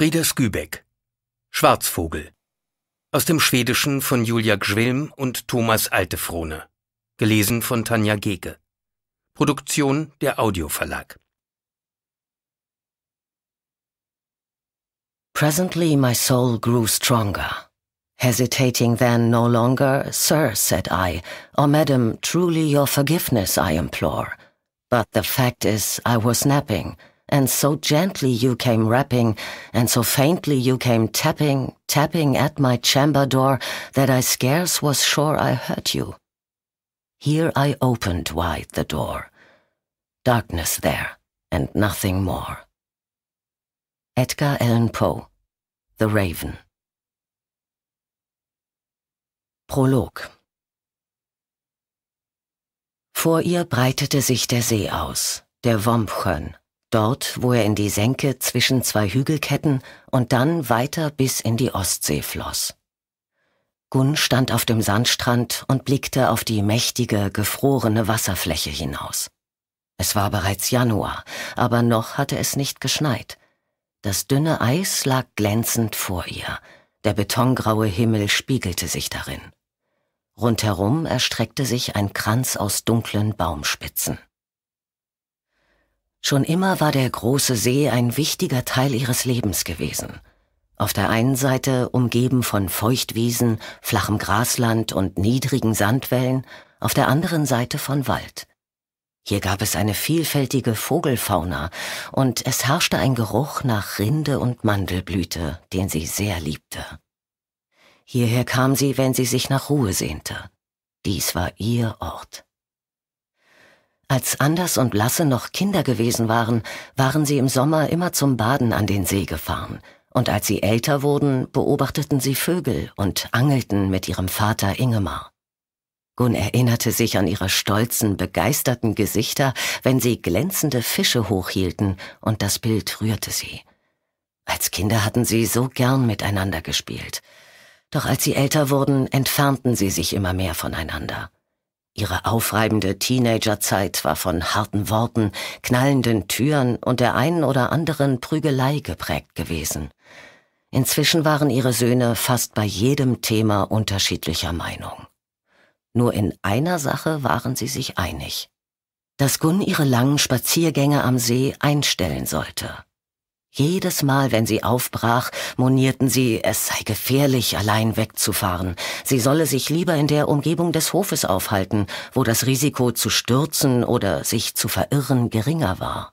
Frieder Skübeck Schwarzvogel aus dem Schwedischen von Julia Gschwilm und Thomas Altefrone. Gelesen von Tanja Gege Produktion der Audioverlag. Presently my soul grew stronger. Hesitating then no longer, Sir, said I, or Madam, truly your forgiveness I implore. But the fact is, I was napping. and so gently you came rapping, and so faintly you came tapping, tapping at my chamber door, that I scarce was sure I heard you. Here I opened wide the door. Darkness there, and nothing more. Edgar Allan Poe, The Raven. Prolog Vor ihr breitete sich der See aus, der Womchön, dort wo er in die Senke zwischen zwei Hügelketten und dann weiter bis in die Ostsee floss. Gunn stand auf dem Sandstrand und blickte auf die mächtige, gefrorene Wasserfläche hinaus. Es war bereits Januar, aber noch hatte es nicht geschneit. Das dünne Eis lag glänzend vor ihr, der betongraue Himmel spiegelte sich darin. Rundherum erstreckte sich ein Kranz aus dunklen Baumspitzen. Schon immer war der große See ein wichtiger Teil ihres Lebens gewesen. Auf der einen Seite umgeben von Feuchtwiesen, flachem Grasland und niedrigen Sandwellen, auf der anderen Seite von Wald. Hier gab es eine vielfältige Vogelfauna und es herrschte ein Geruch nach Rinde und Mandelblüte, den sie sehr liebte. Hierher kam sie, wenn sie sich nach Ruhe sehnte. Dies war ihr Ort. Als Anders und Lasse noch Kinder gewesen waren, waren sie im Sommer immer zum Baden an den See gefahren, und als sie älter wurden, beobachteten sie Vögel und angelten mit ihrem Vater Ingemar. Gun erinnerte sich an ihre stolzen, begeisterten Gesichter, wenn sie glänzende Fische hochhielten, und das Bild rührte sie. Als Kinder hatten sie so gern miteinander gespielt. Doch als sie älter wurden, entfernten sie sich immer mehr voneinander. Ihre aufreibende Teenagerzeit war von harten Worten, knallenden Türen und der einen oder anderen Prügelei geprägt gewesen. Inzwischen waren ihre Söhne fast bei jedem Thema unterschiedlicher Meinung. Nur in einer Sache waren sie sich einig. Dass Gunn ihre langen Spaziergänge am See einstellen sollte. Jedes Mal, wenn sie aufbrach, monierten sie, es sei gefährlich, allein wegzufahren. Sie solle sich lieber in der Umgebung des Hofes aufhalten, wo das Risiko zu stürzen oder sich zu verirren geringer war.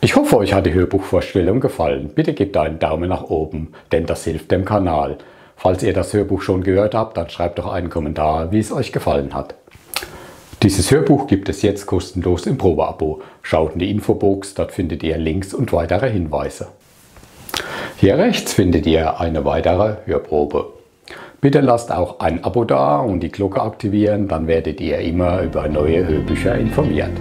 Ich hoffe, euch hat die Hörbuchvorstellung gefallen. Bitte gebt einen Daumen nach oben, denn das hilft dem Kanal. Falls ihr das Hörbuch schon gehört habt, dann schreibt doch einen Kommentar, wie es euch gefallen hat. Dieses Hörbuch gibt es jetzt kostenlos im Probeabo. Schaut in die Infobox, dort findet ihr Links und weitere Hinweise. Hier rechts findet ihr eine weitere Hörprobe. Bitte lasst auch ein Abo da und die Glocke aktivieren, dann werdet ihr immer über neue Hörbücher informiert.